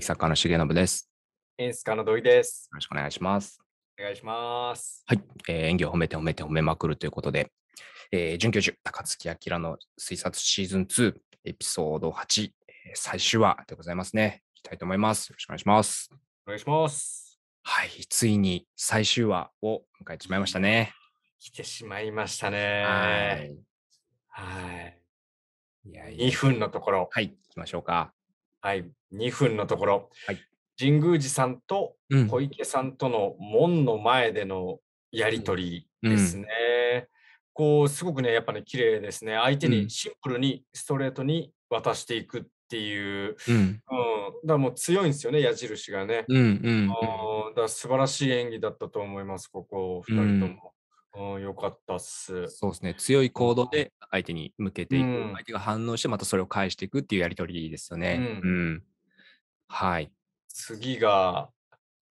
劇作家の重信です。演出家の土井です。よろしくお願いします。お願いします。はい、えー、演技を褒めて褒めて褒めまくるということで、えー、准教授、高槻明の推察シーズン2、エピソード8、えー、最終話でございますね。いきたいと思います。よろしくお願いします。お願いします。はい、ついに最終話を迎えてしまいましたね。来てしまいましたね。はい。はい。いやいや2分のところ。はい、行きましょうか。はい、2分のところ、はい、神宮寺さんと小池さんとの門の前でのやり取りですね。うんうん、こうすごくねやっぱね綺麗ですね相手にシンプルにストレートに渡していくっていう、うん、うん、だからもう強いんですよね矢印がね、うんうんだから素晴らしい演技だったと思いますここ2人とも、うん、よかったっす。そうですね。強い行動で相手に向けていく。うん、相手が反応して、またそれを返していくっていうやりとりですよね。うん。うん、はい。次が、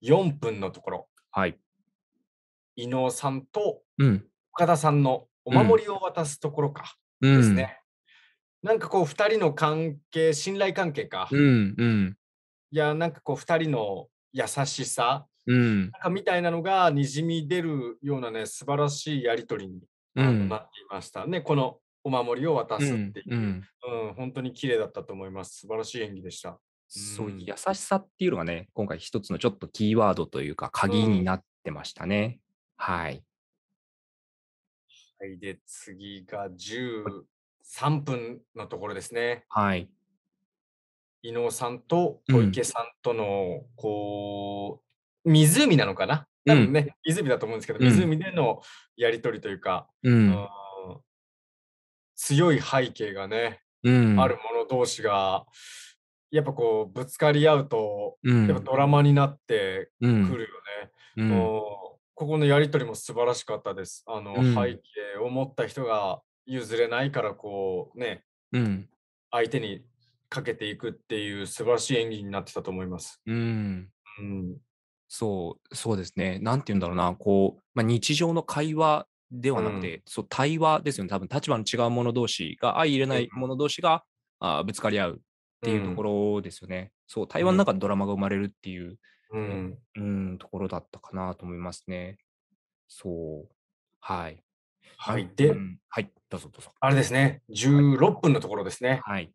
4分のところ。はい。伊野さんと岡田さんのお守りを渡すところか。ですね。なんかこう、2人の関係、信頼関係か。うん、うん。いや、なんかこう、2人の優しさ、うん、なんかみたいなのがにじみ出るようなね素晴らしいやり取りになっていましたね、うん、このお守りを渡すっていう、うん、うん、本当に綺麗だったと思います素晴らしい演技でした。そういう優しさっていうのがね、今回一つのちょっとキーワードというか、鍵になってましたね。はい。はい、で、次が13分のところですね。はい。伊野さんと小池さんとの、こう、湖なのかな多分ね、うん、湖だと思うんですけど、湖でのやり取りというか、うん、強い背景がね、うん、あるもの同士が、やっぱこう、ぶつかり合うと、やっぱドラマになってくるよね。ここのやり取りも素晴らしかったです。あの、背景を持った人が譲れないから、こうね、相手にかけていくっていう素晴らしい演技になってたと思います。うん、うんそう、そうですね。なんて言うんだろうな、こう、まあ、日常の会話ではなくて、うん、そう対話ですよね。多分立場の違う者同士が、相入れない者同士が、うん、あぶつかり合うっていうところですよね。うん、そう、対話の中でドラマが生まれるっていう、うんところだったかなと思いますね。そう。はい。はい。で、はい、どうぞどうぞ。あれですね、16分のところですね。はい。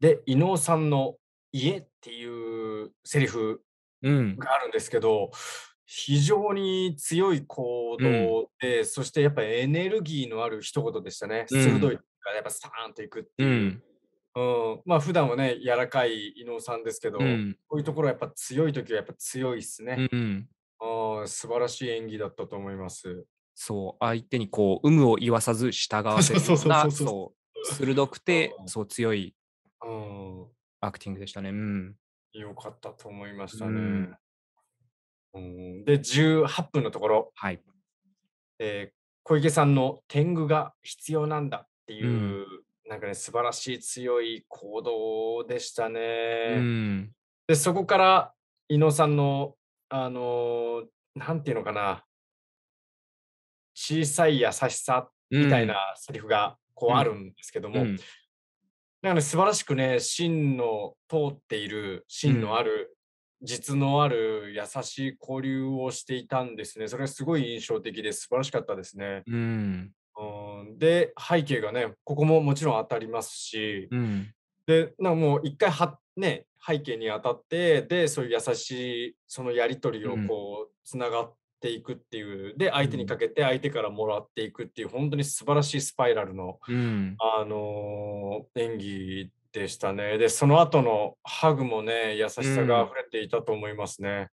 で、伊能さんの家っていうセリフがあるんですけど、うん、非常に強い行動で、うん、そしてやっぱりエネルギーのある一言でしたね、うん、鋭いからやっぱスターンといくっていう。うんまあ普段はね柔らかい伊能さんですけど、こういうところやっぱ強い時はやっぱ強いっすね、うん、あ素晴らしい演技だったと思いますそう相手にこう有無を言わさず従わせる鋭くてそう強いアクティングでしたね。うん、よかったと思いましたね。うん、で、18分のところ、はいえー、小池さんの天狗が必要なんだっていう、うん、なんかね、素晴らしい強い行動でしたね。うん、で、そこから、伊野さんの、あのー、なんていうのかな、小さい優しさみたいなセリフがこうあるんですけども、うんうん、だから、ね、素晴らしくね、芯の通っている、芯のある、うん、実のある優しい交流をしていたんですね。それはすごい印象的で素晴らしかったですね。うん、で、背景がね、ここももちろん当たりますし、うん、で、なんかもう一回は、ね、背景に当たって、で、そういう優しい、そのやり取りをこう、つながっていくっていうで相手にかけて相手からもらっていくっていう本当に素晴らしいスパイラルの、うん、あのー、演技でしたねでその後のハグもね優しさが溢れていたと思いますね。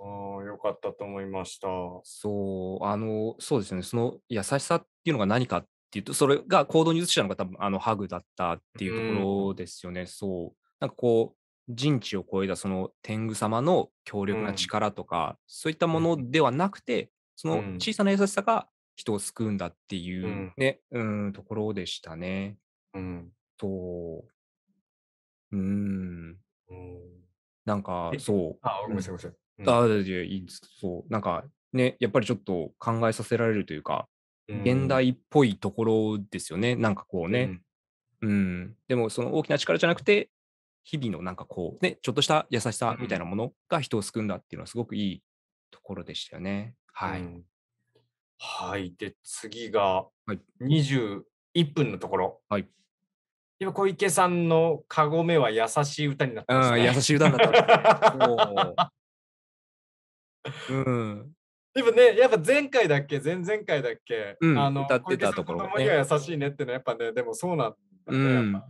うん、よかったと思いました。そう、あの、そうですね、その優しさっていうのが何かっていうと、それが行動に移したのが多分、あの、ハグだったっていうところですよね。うん、そう。なんかこう、人知を超えたその天狗様の強力な力とか、うん、そういったものではなくて、その小さな優しさが人を救うんだっていうね、うん、うんところでしたね。うん。と、うん。なんか、そう。あ、ごめんなさい、ごめんなさい。あいいです。そう。なんか、ね、やっぱりちょっと考えさせられるというか、現代っぽいところですよね。なんかこうね。うん。でも、その大きな力じゃなくて、日々のなんかこう、ね、ちょっとした優しさみたいなものが人を救うんだっていうのはすごくいいところでしたよね。はい。うん、はい。で、次が21分のところ。はい。今、小池さんのかごめは優しい歌になってますね。うん、優しい歌になった。うん。でもね、やっぱ前回だっけ、前々回だっけ、うん、あの歌ってたところ、ね。小池さん優しいねってのはやっぱね、でもそうなんだね。うん、あ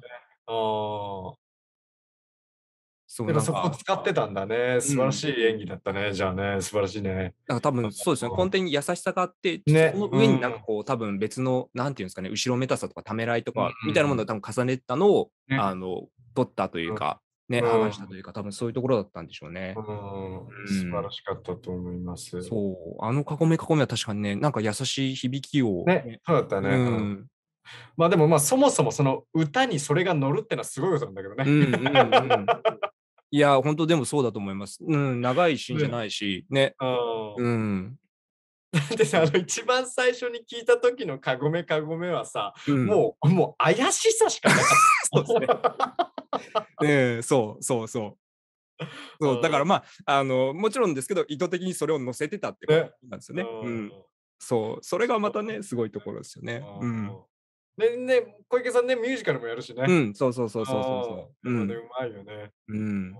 そでもそこ使ってたんだね。素晴らしい演技だったね。うん、じゃあね、素晴らしいね。なんか多分そうですね、根底に優しさがあって、ね、その上になんかこう、うん、多分別の、なんていうんですかね、後ろめたさとかためらいとか、みたいなものを多分重ねたのを、うあの取ったというか、ね、話したというか、多分そういうところだったんでしょうね。うん素晴らしかったと思います。そう、あの囲め囲めは確かにね、なんか優しい響きを。ね、そうだったね。まあでもまあそもそもその歌にそれが乗るってのはすごいことなんだけどね。いや、本当でもそうだと思います。うん、長いシーンじゃないし、うん、ね。うん。だってさ、あの、一番最初に聞いた時のかごめかごめはさ、うん、もう、もう怪しさしかなかった。そうですね。ねそうそうそう。そう だからまああのもちろんですけど意図的にそれを載せてたってことなんですよね。うん、そうそれがまたねすごいところですよね。うん、ね、ね、小池さんね、ミュージカルもやるしね。うん、そうそうそうそうそうう。うん、うまいよね。うん。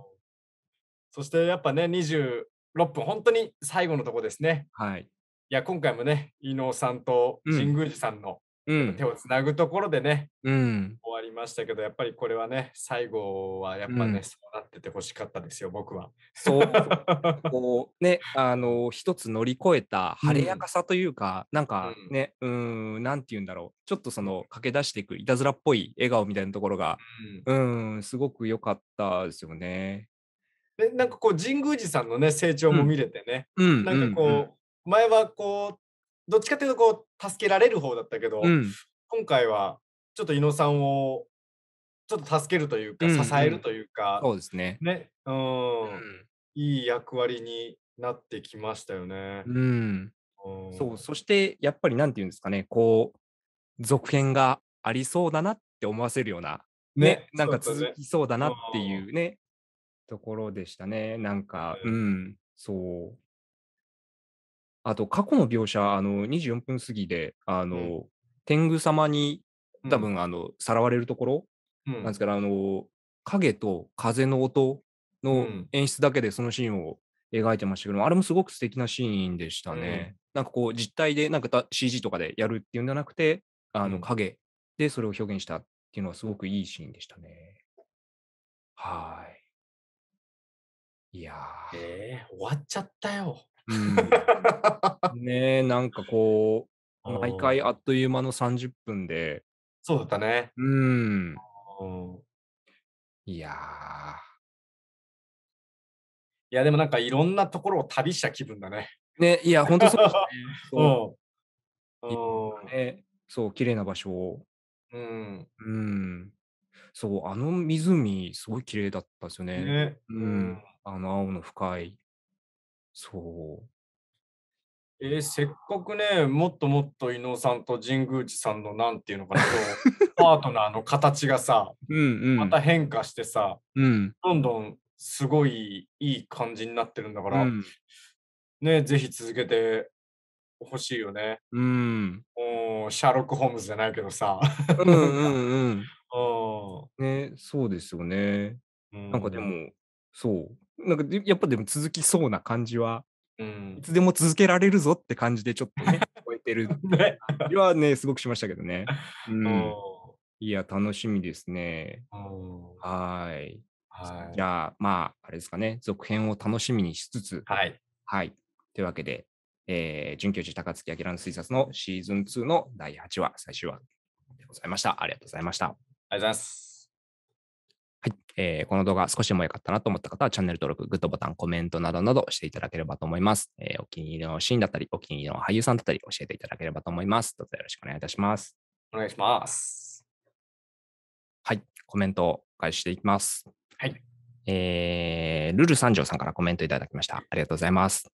そしてやっぱね、二十六分、本当に最後のとこですね。はい。いや、今回もね、伊能さんと神宮寺さんのうん、手をつなぐところでね、うん、終わりましたけど、やっぱりこれはね、最後はやっぱね、うん、そうなっててほしかったですよ、僕は。そう、こうね、あの、一つ乗り越えた晴れやかさというか、うん、なんかね、うん、うんなんて言うんだろう、ちょっとその駆け出していくいたずらっぽい笑顔みたいなところが、うん、うんすごく良かったですよね。でなんかこう神宮寺さんのね成長も見れてね、うん、なんかこう、前はこうどっちかっていうとこう助けられる方だったけど、うん、今回はちょっと伊野さんをちょっと助けるというか、支えるというか、そうですねねうん、うん、いい役割になってきましたよね。うん、うん、そうそしてやっぱりなんていうんですかねこう続編がありそうだなって思わせるような、ね、ねなんか続きそうだなっていうね、ね、ところでしたねなんか、うん、そうあと過去の描写、あの24分過ぎで、あの、うん、天狗様に多分、あのさらわれるところ、うん、なんですから、あの影と風の音の演出だけでそのシーンを描いてましたけど、あれもすごく素敵なシーンでしたね。うん、なんかこう実体でなんか CG とかでやるっていうんじゃなくて、あの影でそれを表現したっていうのはすごくいいシーンでしたね。はい。いやー。えー、終わっちゃったよ。うん、ねえ、なんかこう、毎回あっという間の30分で。そうだったね。うん。いやいや、でもなんかいろんなところを旅した気分だね。ね、いや、本当そう ね。そう。ね、そう綺麗な場所を。うん。うん。そう、あの湖、すごい綺麗だったですよね。ねうん。あの青の深い。そう。えー、せっかくね、もっともっと伊野さんと神宮寺さんのなんていうのかな、パートナーの形がさ、うんうん、また変化してさ、うん、どんどんすごいいい感じになってるんだから、うん、ね、ぜひ続けてほしいよね。うん。シャーロック・ホームズじゃないけどさ。うんうんうん。ね、そうですよね。うん、なんかでも、そう。なんかやっぱでも続きそうな感じは、うん、いつでも続けられるぞって感じでちょっとね、超えてる感じはね、すごくしましたけどね。うん、いや、楽しみですね。はい。はい、じゃあ、まあ、あれですかね、続編を楽しみにしつつ、はい。はい、というわけで、えー、準教授高槻明の推察のシーズン2の第8話、最終話でございました。ありがとうございました。ありがとうございます。はいえー、この動画少しでも良かったなと思った方はチャンネル登録、グッドボタン、コメントなどなどしていただければと思います。えー、お気に入りのシーンだったり、お気に入りの俳優さんだったり教えていただければと思います。どうぞよろしくお願いいたします。お願いします。はい、コメントを開していきます。はい。えー、ルル三条さんからコメントいただきました。ありがとうございます。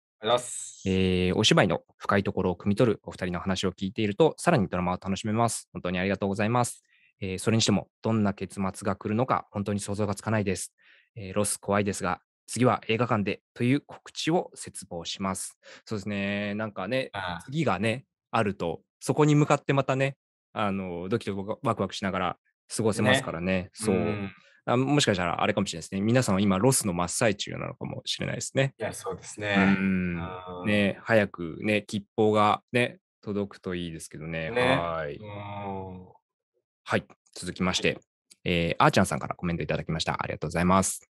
えー、お芝居の深いところを汲み取るお二人の話を聞いていると、さらにドラマを楽しめます。本当にありがとうございます。えー、それにしても、どんな結末が来るのか、本当に想像がつかないです。えー、ロス怖いですが、次は映画館でという告知を切望します。そうですね、なんかね、次がね、あると、そこに向かってまたね、あのドキドキワクワクしながら過ごせますからね。ねそう、うあもしかしたらあれかもしれないですね。皆さんは今、ロスの真っ最中なのかもしれないですね。いや、そうですね。ね早くね、吉報がね、届くといいですけどね。ねはい。はい、続きまして、えー、あーちゃんさんからコメントいただきました。ありがとうございます。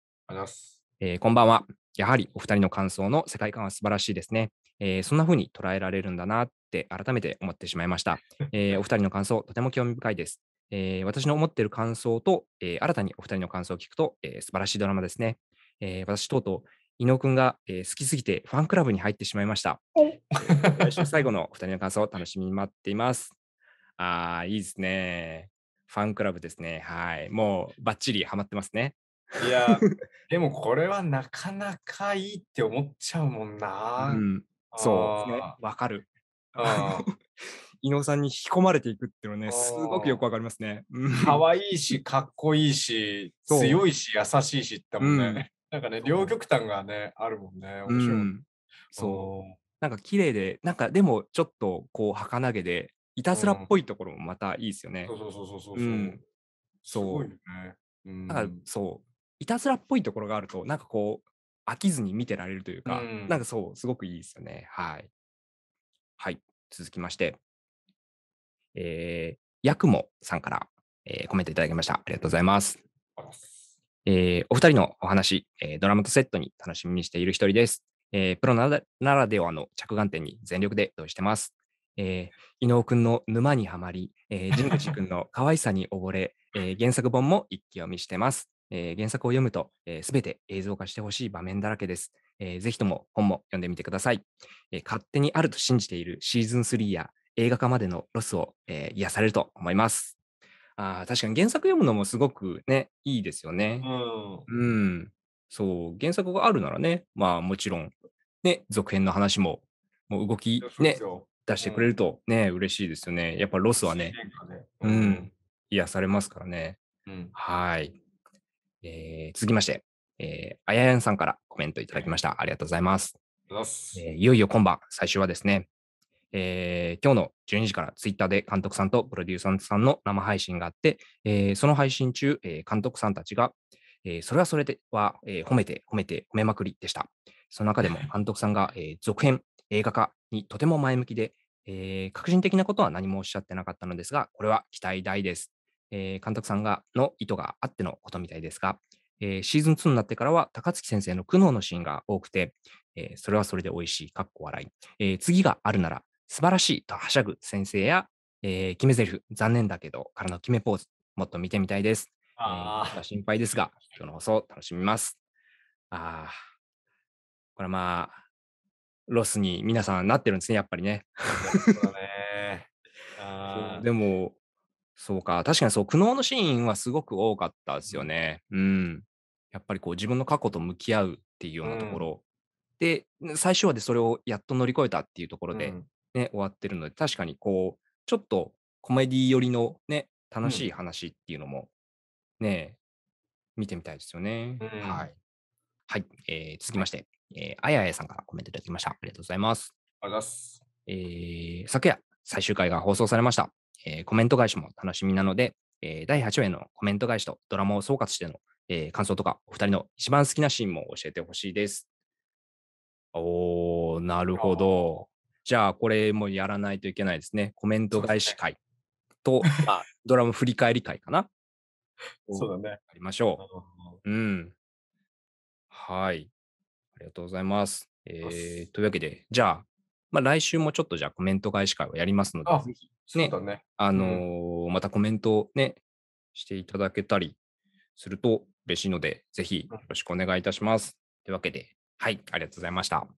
えー、こんばんは。やはりお二人の感想の世界観は素晴らしいですね。えー、そんな風に捉えられるんだなって改めて思ってしまいました。えー、お二人の感想、とても興味深いです。えー、私の思っている感想と、えー、新たにお二人の感想を聞くと、えー、素晴らしいドラマですね。えー、私とうとう、伊野くんが、えー、好きすぎてファンクラブに入ってしまいました。来週 最後のお二人の感想を楽しみに待っています。ああ、いいですね。ファンクラブですね。はい。もうバッチリハマってますね。いや、でもこれはなかなかいいって思っちゃうもんな。うん、そうですね。わかる。伊野さんに引き込まれていくっていうのね、すごくよくわかりますね。可愛いし、かっこいいし、強いし、優しいしってもんね。うん、なんかね、両極端がね、あるもんね。面白い。うん、そう。なんか綺麗で、なんかでもちょっとこう儚げで、いたずらっぽいところもまたいいですよね。そうそうそうそうう。ん、そう、ねうん、だからそう、いたずらっぽいところがあると、なんかこう、飽きずに見てられるというか、うん、なんかそう、すごくいいですよね。はい。はい、続きまして、えー、ヤクモさんから、えー、コメントいただきました。ありがとうございます。えー、お二人のお話、えー、ドラマとセットに楽しみにしている一人です。えー、プロならではの着眼点に全力で同意してます。えー、伊野尾くんの沼にはまり、えー、神口くんの可愛さに溺れ、えー、原作本も一気読みしてます。えー、原作を読むと、す、えー、べ、て映像化してほしい場面だらけです、えー。ぜひとも本も読んでみてください、えー。勝手にあると信じているシーズン3や映画化までのロスを、えー、癒されると思います。あ確かに原作読むのもすごくね、いいですよね。うん、うん。そう、原作があるならね、まあもちろん、ね、続編の話も、もう動き、ね、出してくれるとね、うん、嬉しいですよね。やっぱロスはね、ねうん、癒されますからね。うん、はい、えー。続きまして、えー、あややんさんからコメントいただきました。ありがとうございます。いえー、いよいよ今晩、最終はですね、えー、今日の12時からツイッターで監督さんとプロデューサーさんの生配信があって、えー、その配信中、えー、監督さんたちが、えー、それはそれでは、えー、褒めて、褒めて、褒めまくりでした。その中でも 監督さんが、えー、続編、映画化にとても前向きで、えー、革新的なことは何もおっしゃってなかったのですが、これは期待大です。えー、監督さんがの意図があってのことみたいですが、えー、シーズン2になってからは高槻先生の苦悩のシーンが多くて、えー、それはそれで美味しい、かっこ笑い、えー、次があるなら素晴らしいとはしゃぐ先生や、えー、決め台詞、残念だけどからの決めポーズ、もっと見てみたいです。あ心配ですが、今日の放送楽しみます。ああ、これまあ、ロスに皆さんなってるんですね、やっぱりね。そうね でも、そうか、確かにそう、苦悩のシーンはすごく多かったですよね。うん。やっぱりこう、自分の過去と向き合うっていうようなところ。うん、で、最初はでそれをやっと乗り越えたっていうところでね、うん、終わってるので、確かにこう、ちょっとコメディ寄りのね、楽しい話っていうのもね、うん、見てみたいですよね。はい。はい、えー、続きまして。えー、あややさんからコメントいただきました。ありがとうございます。ありがとうございます。えー、昨夜、最終回が放送されました。えー、コメント返しも楽しみなので、えー、第8話のコメント返しとドラマを総括しての、えー、感想とか、お二人の一番好きなシーンも教えてほしいです。おー、なるほど。じゃあ、これもやらないといけないですね。コメント返し会と、ね、まあ、ドラマ振り返り会かな。そうだね。やりましょう。うん。はい。ありがとうございます。えー、というわけで、じゃあ、まあ、来週もちょっとじゃあコメント返し会をやりますので、ぜひ、ね、ね、あのーうん、またコメントね、していただけたりすると嬉しいので、ぜひよろしくお願いいたします。というわけで、はい、ありがとうございました。